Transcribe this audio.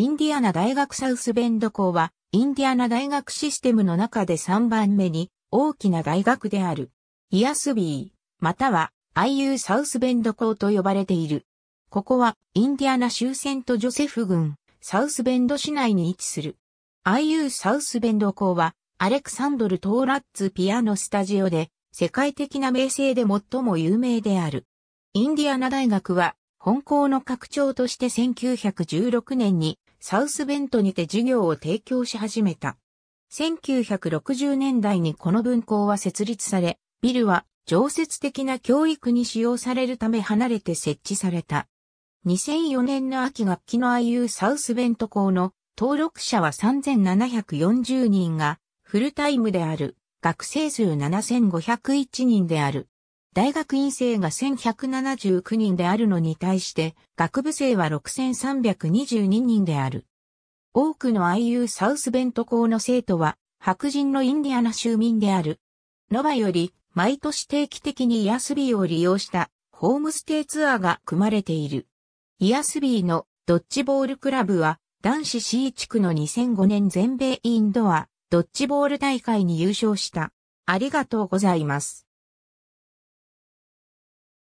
インディアナ大学サウスベンド校は、インディアナ大学システムの中で3番目に大きな大学である。イアスビー、または IU サウスベンド校と呼ばれている。ここは、インディアナ州セントジョセフ郡、サウスベンド市内に位置する。IU サウスベンド校は、アレクサンドル・トーラッツピアノスタジオで、世界的な名声で最も有名である。インディアナ大学は、本校の拡張として1916年にサウスベントにて授業を提供し始めた。1960年代にこの分校は設立され、ビルは常設的な教育に使用されるため離れて設置された。2004年の秋学期の IU サウスベント校の登録者は3740人がフルタイムである学生数7501人である。大学院生が1179人であるのに対して、学部生は6322人である。多くの IU サウスベント校の生徒は、白人のインディアナ州民である。ノバより、毎年定期的にイアスビーを利用した、ホームステイツアーが組まれている。イアスビーのドッジボールクラブは、男子 C 地区の2005年全米インドア、ドッジボール大会に優勝した。ありがとうございます。